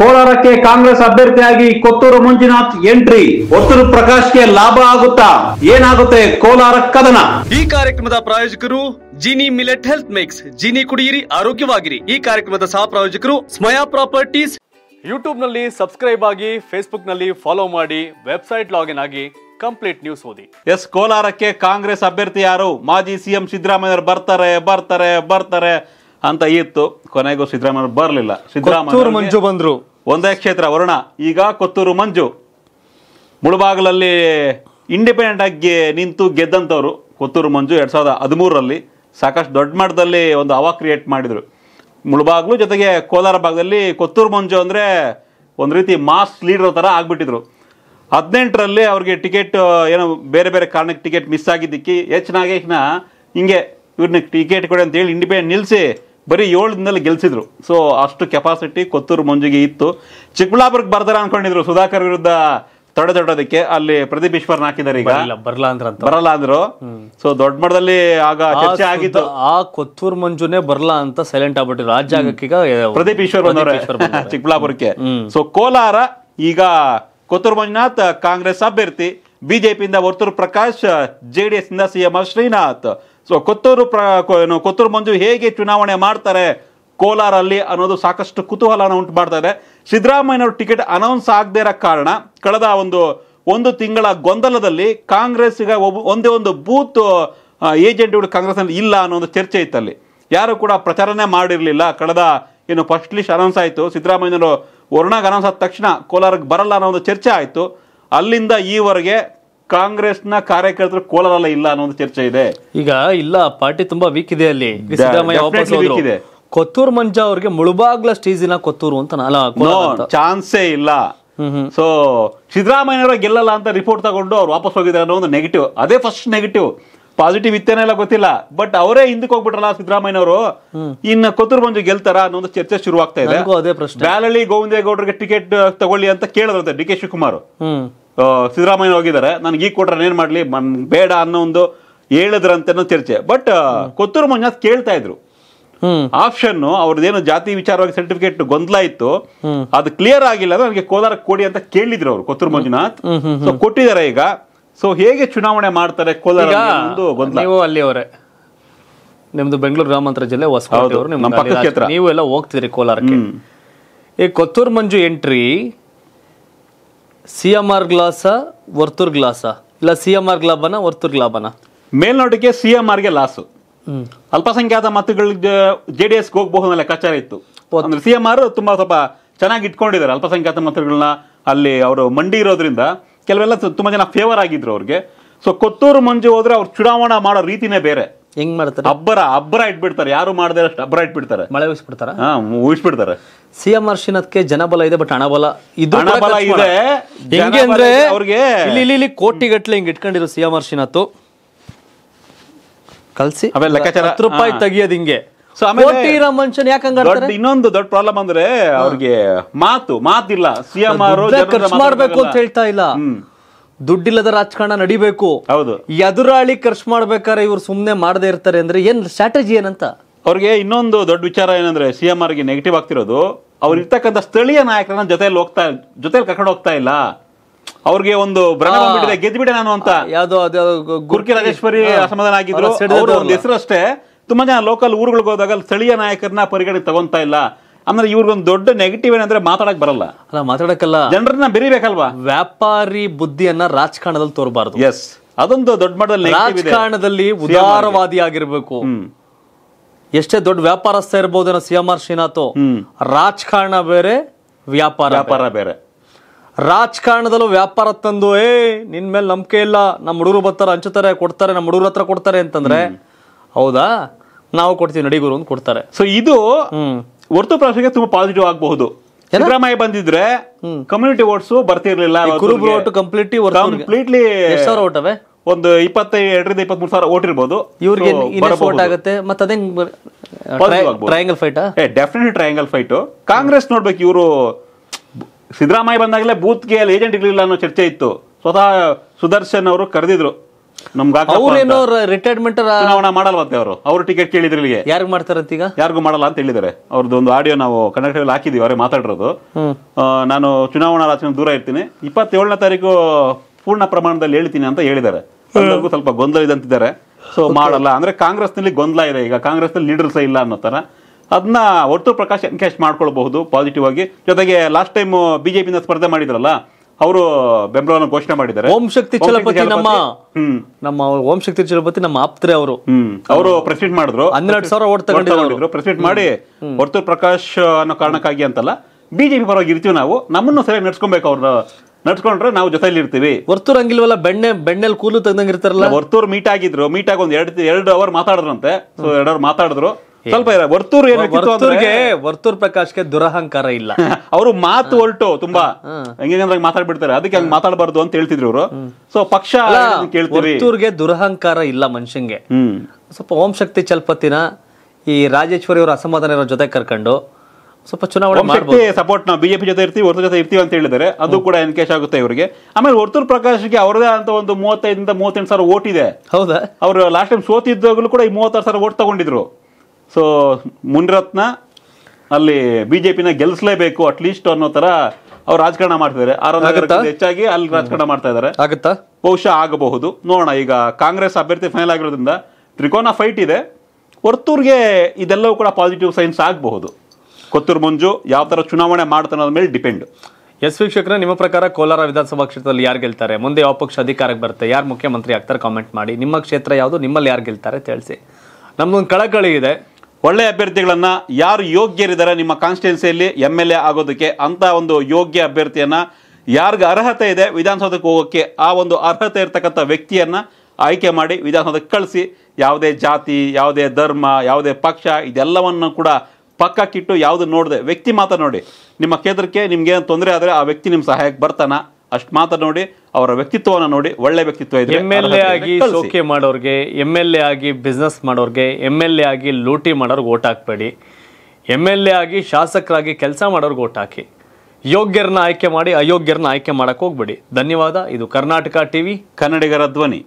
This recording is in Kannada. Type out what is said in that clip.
ಕೋಲಾರಕ್ಕೆ ಕಾಂಗ್ರೆಸ್ ಅಭ್ಯರ್ಥಿಯಾಗಿ ಕೊತ್ತೂರು ಮಂಜುನಾಥ್ ಎಂಟ್ರಿ ಒತ್ತೂರು ಪ್ರಕಾಶ್ಗೆ ಲಾಭ ಆಗುತ್ತಾ ಏನಾಗುತ್ತೆ ಕೋಲಾರ ಕದನ ಈ ಕಾರ್ಯಕ್ರಮದ ಪ್ರಾಯೋಜಕರು Gini millet health mix Gini ಕುಡಿಯಿರಿ ಆರೋಗ್ಯವಾಗಿರಿ ಈ ಕಾರ್ಯಕ್ರಮದ ಸಹ ಪ್ರಾಯೋಜಕರು ಸ್ಮಯಾ ಪ್ರಾಪರ್ಟೀಸ್ ಯೂಟ್ಯೂಬ್ ನಲ್ಲಿ ಸಬ್ಸ್ಕ್ರೈಬ್ ಆಗಿ ಫೇಸ್ಬುಕ್ ನಲ್ಲಿ ಫಾಲೋ ಮಾಡಿ ವೆಬ್ಸೈಟ್ ಲಾಗಿನ್ ಆಗಿ ಕಂಪ್ಲೀಟ್ ನ್ಯೂಸ್ ಓದಿ ಎಸ್ ಕೋಲಾರಕ್ಕೆ ಕಾಂಗ್ರೆಸ್ ಅಭ್ಯರ್ಥಿ ಯಾರು ಮಾಜಿ ಸಿಎಂ ಸಿದ್ದರಾಮಯ್ಯ ಬರ್ತಾರೆ ಬರ್ತಾರೆ ಬರ್ತಾರೆ ಅಂತ ಇತ್ತು ಕೊನೆಗೂ ಸಿದ್ದರಾಮಯ್ಯ ಬರಲಿಲ್ಲ ಸಿದ್ದರಾಮಯ್ಯ ಮಂಜು ಬಂದ್ರು ಒಂದೇ ಕ್ಷೇತ್ರ ವರುಣ ಈಗ ಕೊತ್ತೂರು ಮಂಜು ಮುಳುಬಾಗ್ಲಲ್ಲಿ ಇಂಡಿಪೆಂಡೆಂಟ್ ಆಗಿ ನಿಂತು ಗೆದ್ದಂಥವ್ರು ಕೊತ್ತೂರು ಮಂಜು ಎರಡು ಸಾವಿರದ ಹದಿಮೂರರಲ್ಲಿ ಸಾಕಷ್ಟು ದೊಡ್ಡ ಮಟ್ಟದಲ್ಲಿ ಒಂದು ಅವಾ ಕ್ರಿಯೇಟ್ ಮಾಡಿದರು ಮುಳುಬಾಗಲು ಜೊತೆಗೆ ಕೋಲಾರ ಭಾಗದಲ್ಲಿ ಕೊತ್ತೂರು ಮಂಜು ಅಂದರೆ ಒಂದು ರೀತಿ ಮಾಸ್ ಲೀಡರ್ ಥರ ಆಗಿಬಿಟ್ಟಿದ್ರು ಹದಿನೆಂಟರಲ್ಲಿ ಅವ್ರಿಗೆ ಟಿಕೆಟ್ ಏನೋ ಬೇರೆ ಬೇರೆ ಕಾರಣಕ್ಕೆ ಟಿಕೆಟ್ ಮಿಸ್ ಆಗಿದ್ದಕ್ಕೆ ಎಚ್ ನಾಗೇಶ್ನ ಹಿಂಗೆ ಇವ್ರನ್ನ ಟಿಕೆಟ್ ಕೊಡಿ ಅಂತೇಳಿ ಇಂಡಿಪೆಂಡೆಂಟ್ ನಿಲ್ಲಿಸಿ ಬರೀ ದಿನದಲ್ಲಿ ಗೆಲ್ಸಿದ್ರು ಸೊ ಅಷ್ಟು ಕೆಪಾಸಿಟಿ ಕೊತ್ತೂರು ಮಂಜುಗೆ ಇತ್ತು ಚಿಕ್ಕಬಳ್ಳಾಪುರಕ್ಕೆ ಬರ್ದಾರ ಅನ್ಕೊಂಡಿದ್ರು ಸುಧಾಕರ್ ವಿರುದ್ಧ ತೊಡೆ ದೊಡ್ಡದಕ್ಕೆ ಅಲ್ಲಿ ಪ್ರದೀಪ್ ಈಶ್ವರ್ ಹಾಕಿದ್ದಾರೆ ಈಗ ಬರಲ್ಲ ಅಂದ್ರ ಬರಲ್ಲ ಅಂದ್ರು ಸೊ ದೊಡ್ಡ ಮಟ್ಟದಲ್ಲಿ ಆಗ ಚರ್ಚೆ ಆಗಿತ್ತು ಆ ಕೊತ್ತೂರ್ ಮಂಜುನೇ ಬರಲ್ಲ ಅಂತ ಸೈಲೆಂಟ್ ಆಗ್ಬಿಟ್ಟಿದ್ರು ಆ ಜಾಗಕ್ಕೆ ಈಗ ಪ್ರದೀಪ್ ಈಶ್ವರ್ ಬಂದವರು ಚಿಕ್ಕಬಳ್ಳಾಪುರಕ್ಕೆ ಸೊ ಕೋಲಾರ ಈಗ ಕೊತ್ತೂರ್ ಮಂಜುನಾಥ್ ಕಾಂಗ್ರೆಸ್ ಅಭ್ಯರ್ಥಿ ಬಿಜೆಪಿಯಿಂದ ವರ್ತೂರ್ ಪ್ರಕಾಶ್ ಜೆಡಿಎಸ್ ಇಂದ ಸಿಎಂ ಶ್ರೀನಾಥ್ ಸೊ ಕೊತ್ತೂರು ಪ್ರ ಕೊತ್ತೂರು ಮಂಜು ಹೇಗೆ ಚುನಾವಣೆ ಮಾಡ್ತಾರೆ ಕೋಲಾರಲ್ಲಿ ಅನ್ನೋದು ಸಾಕಷ್ಟು ಕುತೂಹಲನ ಉಂಟು ಮಾಡ್ತಾ ಇದೆ ಸಿದ್ದರಾಮಯ್ಯನವರು ಟಿಕೆಟ್ ಅನೌನ್ಸ್ ಆಗದೇ ಇರೋ ಕಾರಣ ಕಳೆದ ಒಂದು ಒಂದು ತಿಂಗಳ ಗೊಂದಲದಲ್ಲಿ ಕಾಂಗ್ರೆಸ್ಗೆ ಒಬ್ಬ ಒಂದೇ ಒಂದು ಬೂತ್ ಏಜೆಂಟ್ಗಳು ಕಾಂಗ್ರೆಸ್ನಲ್ಲಿ ಇಲ್ಲ ಅನ್ನೋ ಒಂದು ಚರ್ಚೆ ಇತ್ತಲ್ಲಿ ಯಾರು ಕೂಡ ಪ್ರಚಾರನೇ ಮಾಡಿರಲಿಲ್ಲ ಕಳೆದ ಏನು ಫಸ್ಟ್ ಲಿಸ್ಟ್ ಅನೌನ್ಸ್ ಆಯಿತು ಸಿದ್ದರಾಮಯ್ಯನವರು ವರ್ಣಾಗ ಅನೌನ್ಸ್ ಆದ ತಕ್ಷಣ ಕೋಲಾರಕ್ಕೆ ಬರಲ್ಲ ಅನ್ನೋ ಒಂದು ಚರ್ಚೆ ಆಯಿತು ಅಲ್ಲಿಂದ ಈವರೆಗೆ ಕಾಂಗ್ರೆಸ್ನ ಕಾರ್ಯಕರ್ತರು ಕೋಲಾರಲ್ಲ ಇಲ್ಲ ಅನ್ನೋ ಒಂದು ಚರ್ಚೆ ಇದೆ ಈಗ ಇಲ್ಲ ಪಾರ್ಟಿ ತುಂಬಾ ವೀಕ್ ಇದೆ ಅಲ್ಲಿ ಸಿದ್ದರಾಮಯ್ಯ ಇದೆ ಕೊತ್ತೂರ್ ಮಂಜ ಅವ್ರಿಗೆ ಮುಳುಬಾಗ್ಲಷ್ಟು ಈಸಿನ ಕೊತ್ತೂರು ಅಂತ ಚಾನ್ಸೇ ಇಲ್ಲ ಸೊ ಗೆಲ್ಲಲ್ಲ ಅಂತ ರಿಪೋರ್ಟ್ ತಗೊಂಡು ಅವ್ರು ವಾಪಸ್ ಹೋಗಿದ್ದಾರೆ ಅನ್ನೋ ಒಂದು ನೆಗೆಟಿವ್ ಅದೇ ಫಸ್ಟ್ ನೆಗೆಟಿವ್ ಪಾಸಿಟಿವ್ ಇತ್ತೇನೆ ಎಲ್ಲ ಗೊತ್ತಿಲ್ಲ ಬಟ್ ಅವರೇ ಹಿಂದಕ್ಕೆ ಹೋಗ್ಬಿಟ್ರಲ್ಲ ಅವರು ಇನ್ನು ಕೊತ್ತೂರು ಮಂಜು ಗೆಲ್ತಾರ ಅನ್ನೋ ಒಂದು ಚರ್ಚೆ ಆಗ್ತಾ ಇದೆ ಬ್ಯಾಲಳ್ಳಿ ಗೋವಿಂದೇಗೌಡರಿಗೆ ಟಿಕೆಟ್ ತಗೊಳ್ಳಿ ಅಂತ ಕೇಳಿದ್ರಂತೆ ಡಿ ಕೆ ಶಿವಕುಮಾರ್ ಸಿದ್ದರಾಮಯ್ಯ ಹೋಗಿದ್ದಾರೆ ನನಗೆ ಈಗ ಕೊಟ್ರೆ ಏನು ಮಾಡಲಿ ಬೇಡ ಅನ್ನೋ ಒಂದು ಹೇಳಿದ್ರಂತೆ ಚರ್ಚೆ ಬಟ್ ಕೊತ್ತೂರು ಮಂಜುನಾಥ್ ಕೇಳ್ತಾ ಇದ್ರು ಆಪ್ಷನ್ ಅವ್ರದ್ದೇನು ಜಾತಿ ವಿಚಾರವಾಗಿ ಸರ್ಟಿಫಿಕೇಟ್ ಗೊಂದಲ ಇತ್ತು ಅದು ಕ್ಲಿಯರ್ ಆಗಿಲ್ಲ ಅಂದ್ರೆ ನನಗೆ ಕೋಲಾರ ಕೊಡಿ ಅಂತ ಕೇಳಿದ್ರು ಅವರು ಕೊತ್ತೂರು ಮಂಜುನಾಥ್ ಸೊ ಕೊಟ್ಟಿದ್ದಾರೆ ಈಗ ಸೊ ಹೇಗೆ ಚುನಾವಣೆ ಮಾಡ್ತಾರೆ ಕೋಲಾರ ನೀವು ಅಲ್ಲಿ ಅವರೇ ನಿಮ್ದು ಬೆಂಗಳೂರು ಗ್ರಾಮಾಂತರ ಜಿಲ್ಲೆ ಹೊಸ ನೀವು ಎಲ್ಲ ಹೋಗ್ತಿದ್ರಿ ಕೋಲಾರಕ್ಕೆ ಈ Kotturu Manju entry C M R ಗ್ಲಾಸ ವರ್ತುರ್ ಗ್ಲಾಸ ಇಲ್ಲ ಸಿ ಎಮ್ ಆರ್ ಗ್ಲಾಬನ ವರ್ತುರ್ ಗ್ಲಾಬನ ಮೇಲ್ನೋಟಕ್ಕೆ ಸಿ ಎಂ ಆರ್ಗೆ ಲಾಸು ಅಲ್ಪಸಂಖ್ಯಾತ ಮತಗಳಿಗೆ ಜೆ ಡಿ ಎಸ್ಗೆ ಹೋಗಬಹುದು ಲೆಕ್ಕಾಚಾರ ಇತ್ತು ಅಂದ್ರೆ ಸಿ ಎಂ ಆರ್ ತುಂಬಾ ಸ್ವಲ್ಪ ಚೆನ್ನಾಗಿ ಇಟ್ಕೊಂಡಿದ್ದಾರೆ ಅಲ್ಪಸಂಖ್ಯಾತ ಮತಗಳನ್ನ ಅಲ್ಲಿ ಅವರು ಮಂಡಿ ಇರೋದ್ರಿಂದ ಕೆಲವೆಲ್ಲ ತುಂಬಾ ಜನ ಫೇವರ್ ಆಗಿದ್ರು ಅವ್ರಿಗೆ ಸೊ ಕೊತ್ತೂರು ಮಂಜು ಹೋದ್ರೆ ಅವ್ರು ಚುನಾವಣಾ ಮಾಡೋ ರೀತಿನೇ ಬೇರೆ ಹೆಂಗ್ ಮಾಡ್ತಾರೆ ಅಬ್ಬರ ಅಬ್ಬರ ಇಟ್ಬಿಡ್ತಾರೆ ಯಾರು ಮಾಡದೇ ಅಷ್ಟು ಅಬ್ಬರ ಇಟ್ಬಿಡ್ತಾರೆ ಮಳೆ ಉಯಿಸ್ಬಿಡ್ತಾರೆ ಹಾ ಉಯಿಸ್ಬಿಡ್ತಾರೆ ಸಿ ಎಂ ಜನಬಲ ಇದೆ ಬಟ್ ಹಣಬಲ ಇದು ಇದೆ ಹೆಂಗೆ ಅಂದ್ರೆ ಅವ್ರಿಗೆ ಇಲ್ಲಿ ಇಲ್ಲಿ ಗಟ್ಲೆ ಹಿಂಗ್ ಇಟ್ಕೊಂಡಿರೋ ಸಿಎಂ ಎಂ ಕಲ್ಸಿ ಆಮೇಲೆ ಲೆಕ್ಕಾಚಾರ ಹತ್ತು ರೂಪಾಯಿ ತೆಗಿಯೋದು ಹಿಂಗೆ ಮನುಷ್ಯನ್ ಯಾಕಂಗ ಇನ್ನೊಂದು ದೊಡ್ಡ ಪ್ರಾಬ್ಲಮ್ ಅಂದ್ರೆ ಅವ್ರಿಗೆ ಮಾತು ಮಾತಿಲ್ಲ ಸಿಎಂ ಆರ್ ಮಾಡ್ಬೇಕು ಅಂತ ಹೇಳ್ತಾ ಇಲ್ಲ ದುಡ್ಡಿಲ್ಲದ ರಾಜಕಾರಣ ನಡಿಬೇಕು ಹೌದು ಎದುರಾಳಿ ಖರ್ಚು ಮಾಡ್ಬೇಕಾದ್ರೆ ಇವ್ರು ಸುಮ್ಮನೆ ಮಾಡದೇ ಇರ್ತಾರೆ ಅಂದ್ರೆ ಏನ್ ಸ್ಟ್ರಾಟಜಿ ಏನಂತ ಅವ್ರಿಗೆ ಇನ್ನೊಂದು ದೊಡ್ಡ ವಿಚಾರ ಏನಂದ್ರೆ ಸಿ ಎಂ ಆರ್ಗೆ ನೆಗೆಟಿವ್ ಆಗ್ತಿರೋದು ಅವ್ರು ಇರ್ತಕ್ಕಂಥ ಸ್ಥಳೀಯ ನಾಯಕರನ್ನ ಜೊತೆಲಿ ಹೋಗ್ತಾ ಜೊತೆಲಿ ಕರ್ಕೊಂಡು ಹೋಗ್ತಾ ಇಲ್ಲ ಅವ್ರಿಗೆ ಒಂದು ಭ್ರಣ ಗೆದ್ಬಿಡೆ ನಾನು ಅಂತ ಯಾವ್ದೋ ಅದು ಗುರ್ಕಿ ರಾಜೇಶ್ವರಿ ಅಸಮಾಧಾನ ಆಗಿದ್ರು ಒಂದು ಹೆಸರು ಅಷ್ಟೇ ತುಂಬಾ ಜನ ಲೋಕಲ್ ಊರುಗಳಿಗೆ ಹೋದಾಗ ಸ್ಥಳೀಯ ನಾಯಕರನ್ನ ಪರಿಗಣನೆ ತಗೊಂತಾ ಇಲ್ಲ ಅಂದ್ರೆ ಇವ್ರಿಗೊಂದು ದೊಡ್ಡ ನೆಗೆಟಿವ್ ಏನಂದ್ರೆ ಮಾತಾಡಕ್ ಬರಲ್ಲ ಅಲ್ಲ ಮಾತಾಡಕ್ಕಲ್ಲ ಜನರನ್ನ ಬೆರಿಬೇಕಲ್ವಾ ವ್ಯಾಪಾರಿ ಬುದ್ಧಿಯನ್ನ ರಾಜಕಾರಣದಲ್ಲಿ ತೋರಬಾರದು ಎಸ್ ಅದೊಂದು ದೊಡ್ಡ ಮಟ್ಟದಲ್ಲಿ ರಾಜಕಾರಣದಲ್ಲಿ ಉದಾರವಾದಿ ಆಗಿರ್ಬೇಕು ಎಷ್ಟೇ ದೊಡ್ಡ ವ್ಯಾಪಾರಸ್ಥ ಇರ್ಬೋದು ಸಿ ಎಂ ಆರ್ ಶ್ರೀನಾಥ್ ರಾಜಕಾರಣ ಬೇರೆ ವ್ಯಾಪಾರ ವ್ಯಾಪಾರ ಬೇರೆ ರಾಜಕಾರಣದಲ್ಲೂ ವ್ಯಾಪಾರ ತಂದು ಏ ನಿನ್ ಮೇಲೆ ನಂಬಿಕೆ ಇಲ್ಲ ನಮ್ಮ ಹುಡುಗರು ಬರ್ತಾರೆ ಹಂಚುತ್ತಾರೆ ಕೊಡ್ತಾರೆ ನಮ್ಮ ಹುಡುಗರ ಹತ್ರ ಕೊಡ್ತಾರೆ ಅಂತಂದ್ರೆ ಹೌದಾ ನಾವು ಕೊಡ್ತೀವಿ ನಡಿಗುರು ಅಂತ ಕೊಡ್ತಾರೆ ಸೊ ಇದು ಹೊರತು ಪ್ರಶ್ನೆಗೆ ತುಂಬಾ ಪಾಸಿಟಿವ್ ಆಗಬಹುದು ಸಿದ್ದರಾಮಯ್ಯ ಬಂದಿದ್ರೆ ಕಮ್ಯುನಿಟಿ ವೋಟ್ಸ್ ಬರ್ತಿರ್ಲಿಲ್ಲ ಕಂಪ್ಲೀಟ್ಲಿ ಕಂಪ್ಲೀಟ್ಲಿ ಸಾವಿರ ಒಂದು ಇಪ್ಪತ್ತೈದರಿಂದ ಇಪ್ಪತ್ತ್ ಮೂರು ಸಾವಿರ ಓಟ್ ಇರ್ಬೋದು ಇವ್ರಿಗೆ ವೋಟ್ ಆಗುತ್ತೆ ಮತ್ತೆ ಅದೇ triangle fight definite triangle fight Congress ನೋಡ್ಬೇಕು ಇವರು ಸಿದ್ದರಾಮಯ್ಯ ಬಂದಾಗಲೇ ಬೂತ್ಗೆ ಅಲ್ಲಿ ಏಜೆಂಟ್ ಇರಲಿಲ್ಲ ಅನ್ನೋ ಚರ್ಚೆ ಇತ್ತು ಸ್ವತಃ ಸುದರ್ಶನ್ ಅವರು ಕರೆದಿದ್ರು ಅವ್ರೇನೋ ರಿಟೈರ್ಮೆಂಟ್ ಚುನಾವಣೆ ಮಾಡಲ್ವಂತೆ ಅವರು ಅವ್ರು ಟಿಕೆಟ್ ಕೇಳಿದ್ರು ಇಲ್ಲಿಗೆ ಯಾರಿಗ್ ಮಾಡ್ತಾರಂತ ಈಗ ಯಾರಿಗೂ ಮಾಡಲ್ಲ ಅಂತ ಹೇಳಿದ್ದಾರೆ ಅವ್ರದ್ದು ಒಂದು ಆಡಿಯೋ ನಾವು ಕನ್ನಡ ಹಾಕಿದೀವಿ ಅವರೇ ಮಾತಾಡಿರೋದು ನಾನು ಚುನಾವಣಾ ರಾಜಕೀಯ ದೂರ ಇರ್ತೀನಿ ಇಪ್ಪತ್ತೇಳನೇ ತಾರೀಕು ಪೂರ್ಣ ಪ್ರಮಾಣದಲ್ಲಿ ಹೇಳ್ತೀನಿ ಅಂತ ಹೇಳಿದ್ದಾರೆ ಎಲ್ಲರಿಗೂ ಸ್ವಲ್ಪ ಗೊಂದಲ ಇದಂತಿದ್ದಾರೆ ಸೊ ಮಾಡಲ್ಲ ಅಂದ್ರೆ ಕಾಂಗ್ರೆಸ್ ನಲ್ಲಿ ಗೊಂದಲ ಇದೆ ಈಗ ಕಾಂಗ್ರೆಸ್ ನಲ್ಲಿ ಲೀಡರ್ಸ್ ಇಲ್ಲ ಅನ್ನೋ ತರ ಅದನ್ನ ಒಟ್ಟು ಪ್ರಕಾಶ್ ಎನ್ಕ್ಯಾಶ್ ಮಾಡ್ಕೊಳ್ಬಹುದು ಪಾಸಿಟಿವ್ ಆಗಿ ಜೊತೆಗೆ ಲಾಸ್ಟ್ ಟೈಮ್ ಬಿಜೆಪಿಯಿಂದ ಸ್ಪರ್ಧೆ ಮಾಡಿದ್ರಲ್ಲ ಅವರು ಬೆಂಬಲವನ್ನು ಘೋಷಣೆ ಮಾಡಿದ್ದಾರೆ ಓಂ ಶಕ್ತಿ ಚಲಪತಿ ನಮ್ಮ ನಮ್ಮ ಓಂ ಶಕ್ತಿ ಚಲಪತಿ ನಮ್ಮ ಆಪ್ತರೆ ಅವರು ಅವರು ಪ್ರೆಸಿಡೆಂಟ್ ಮಾಡಿದ್ರು ಹನ್ನೆರಡು ಸಾವಿರ ಓಟ್ ತಗೊಂಡಿದ್ರು ಪ್ರೆಸಿಡೆಂಟ್ ಮಾಡಿ ಹೊರತು ಪ್ರಕಾಶ್ ಅನ್ನೋ ಕಾರಣಕ್ಕಾಗಿ ಅಂತಲ್ಲ ಬಿಜೆಪಿ ಪರವಾಗಿ ಇರ್ತೀವಿ ನಾವು ನಮ್ಮನ್ನು ಸರಿಯಾಗಿ ನಡ್ಸ್ಕೊಬೇಕು ಅವ್ರ ನಡ್ಸ್ಕೊಂಡ್ರೆ ನಾವು ಜೊತೆಯಲ್ಲಿ ಇರ್ತೀವಿ ವರ್ತೂರ್ ಹಂಗಿಲ್ವಲ್ಲ ಬೆಣ್ಣೆ ಬೆಣ್ಣೆಲ್ ಕೂಲು ಇರ್ತಾರಲ್ಲ ವರ್ತೂರ್ ಮೀಟ್ ಆಗಿದ್ರು ಮೀಟ್ ಆಗಿ ಒಂದ್ ಎರಡು ಎರಡು ಅವರ್ ಮಾತಾಡಿದ್ರಂತೆ ಸೊ ಎರಡು ಅವರ್ ಮಾತಾಡಿದ್ರು ಸ್ವಲ್ಪ ವರ್ತೂರ್ ಏನ್ ವರ್ತೂರ್ಗೆ ವರ್ತೂರ್ ಪ್ರಕಾಶ್ಗೆ ದುರಹಂಕಾರ ಇಲ್ಲ ಅವರು ಮಾತು ಹೊರಟು ತುಂಬಾ ಹೆಂಗಂದ್ರೆ ಮಾತಾಡ್ಬಿಡ್ತಾರೆ ಅದಕ್ಕೆ ಹಂಗ್ ಮಾತಾಡಬಾರ್ದು ಅಂತ ಹೇಳ್ತಿದ್ರು ಅವರು ಸೊ ಪಕ್ಷ ವರ್ತೂರ್ಗೆ ದುರಹಂಕಾರ ಇಲ್ಲ ಮನುಷ್ಯಂಗೆ ಸ್ವಲ್ಪ ಓಂ ಶಕ್ತಿ ಚಲ್ಪತ್ತಿನ ಈ ರಾಜೇಶ್ವರಿ ಅವರ ಅಸಮಾಧಾನ ಇರೋ ಜೊತೆ ಕರ್ಕೊಂಡು ಸ್ವಲ್ಪ ಚುನಾವಣೆ ಸಪೋರ್ಟ್ ನಾವು ಬಿಜೆಪಿ ಜೊತೆ ಇರ್ತೀವಿ ವರ್ತೂರ್ ಜೊತೆ ಇರ್ತೀವಿ ಅಂತ ಹೇಳಿದ್ರೆ ಅದು ಕೂಡ ಎನ್ಕೇಶ್ ಆಗುತ್ತೆ ಇವರಿಗೆ ಆಮೇಲೆ ವರ್ತೂರ್ ಪ್ರಕಾಶ್ಗೆ ಅವರದೇ ಅಂತ ಒಂದು ಮೂವತ್ತೈದಿಂದ ಮೂವತ್ತೆಂಟು ಸಾವಿರ ಓಟ್ ಇದೆ ಹೌದಾ ಅವರು ಲಾಸ್ಟ್ ಟೈಮ್ ಸೋತಿದ್ದಾಗಲೂ ಕೂಡ ಈ ಮೂವತ್ತಾರು ಸಾವಿರ ಓಟ್ ತಗೊಂಡಿದ್ರು ಸೊ ಮುನಿರತ್ನ ಅಲ್ಲಿ ಬಿಜೆಪಿನ ಜೆ ಪಿನ ಗೆಲ್ಲಿಸಲೇಬೇಕು ಅಟ್ಲೀಸ್ಟ್ ಅನ್ನೋ ತರ ಅವ್ರು ರಾಜಕಾರಣ ಮಾಡ್ತಿದ್ದಾರೆ ಆರು ಹೆಚ್ಚಾಗಿ ಅಲ್ಲಿ ರಾಜಕಾರಣ ಮಾಡ್ತಾ ಇದ್ದಾರೆ ಆಗುತ್ತಾ ಬಹುಶಃ ಆಗಬಹುದು ನೋಡೋಣ ಈಗ ಕಾಂಗ್ರೆಸ್ ಅಭ್ಯರ್ಥಿ ಫೈನಲ್ ಆಗಿರೋದ್ರಿಂದ ತ್ರಿಕೋನ ಫೈಟ್ ಇದೆ ಹೊರತೂರ್ಗೆ ಇದೆಲ್ಲವೂ ಕೂಡ ಪಾಸಿಟಿವ್ ಸೈನ್ಸ್ ಆಗಬಹುದು ಕೊತ್ತೂರು ಮುಂಜು ಯಾವ ತರ ಚುನಾವಣೆ ಮಾಡ್ತಾನೆ ಮೇಲೆ ಡಿಪೆಂಡ್ ಎಸ್ ವೀಕ್ಷಕರ ನಿಮ್ಮ ಪ್ರಕಾರ ಕೋಲಾರ ವಿಧಾನಸಭಾ ಕ್ಷೇತ್ರದಲ್ಲಿ ಯಾರು ಗೆಲ್ತಾರೆ ಮುಂದೆ ಯಾವ ಪಕ್ಷ ಅಧಿಕಾರಕ್ಕೆ ಬರುತ್ತೆ ಯಾರು ಮುಖ್ಯಮಂತ್ರಿ ಆಗ್ತಾರೆ ಕಾಮೆಂಟ್ ಮಾಡಿ ನಿಮ್ಮ ಕ್ಷೇತ್ರ ಯಾವುದು ನಿಮ್ಮಲ್ಲಿ ಯಾರು ಗೆಲ್ತಾರೆ ತಿಳಿಸಿ ನಮ್ಮದೊಂದು ಕಳಕಳಿ ಇದೆ ಒಳ್ಳೆಯ ಅಭ್ಯರ್ಥಿಗಳನ್ನು ಯಾರು ಯೋಗ್ಯರಿದ್ದಾರೆ ನಿಮ್ಮ ಕಾನ್ಸ್ಟಿಟ್ಯೂನ್ಸಿಯಲ್ಲಿ ಎಮ್ ಎಲ್ ಎ ಆಗೋದಕ್ಕೆ ಅಂಥ ಒಂದು ಯೋಗ್ಯ ಅಭ್ಯರ್ಥಿಯನ್ನು ಯಾರಿಗೆ ಅರ್ಹತೆ ಇದೆ ವಿಧಾನಸೌಧಕ್ಕೆ ಹೋಗೋಕ್ಕೆ ಆ ಒಂದು ಅರ್ಹತೆ ಇರತಕ್ಕಂಥ ವ್ಯಕ್ತಿಯನ್ನು ಆಯ್ಕೆ ಮಾಡಿ ವಿಧಾನಸೌಧಕ್ಕೆ ಕಳಿಸಿ ಯಾವುದೇ ಜಾತಿ ಯಾವುದೇ ಧರ್ಮ ಯಾವುದೇ ಪಕ್ಷ ಇದೆಲ್ಲವನ್ನು ಕೂಡ ಪಕ್ಕಕ್ಕಿಟ್ಟು ಯಾವುದು ನೋಡಿದೆ ವ್ಯಕ್ತಿ ಮಾತ್ರ ನೋಡಿ ನಿಮ್ಮ ಕ್ಷೇತ್ರಕ್ಕೆ ನಿಮ್ಗೇನು ತೊಂದರೆ ಆದರೆ ಆ ವ್ಯಕ್ತಿ ನಿಮ್ಮ ಸಹಾಯಕ್ಕೆ ಬರ್ತಾನ ಅಷ್ಟು ಮಾತ್ರ ನೋಡಿ ಅವರ ವ್ಯಕ್ತಿತ್ವವನ್ನು ನೋಡಿ ಒಳ್ಳೆ ವ್ಯಕ್ತಿತ್ವ ಇದೆ ಎಮ್ ಎಲ್ ಎ ಆಗಿ ಸೋಕೆ ಮಾಡೋರಿಗೆ ಎಮ್ ಎಲ್ ಎ ಆಗಿ ಬಿಸ್ನೆಸ್ ಮಾಡೋರಿಗೆ ಎಮ್ ಎಲ್ ಎ ಆಗಿ ಲೂಟಿ ಮಾಡೋರ್ಗೆ ಓಟ್ ಹಾಕ್ಬೇಡಿ ಎಮ್ ಎಲ್ ಎ ಆಗಿ ಶಾಸಕರಾಗಿ ಕೆಲಸ ಮಾಡೋರ್ಗೆ ಓಟ್ ಹಾಕಿ ಯೋಗ್ಯರನ್ನ ಆಯ್ಕೆ ಮಾಡಿ ಅಯೋಗ್ಯರನ್ನ ಆಯ್ಕೆ ಮಾಡೋಕ್ಕೆ ಹೋಗ್ಬೇಡಿ ಧನ್ಯವಾದ ಇದು ಕರ್ನಾಟಕ ಟಿವಿ ಕನ್ನಡಿಗರ ಧ್ವನಿ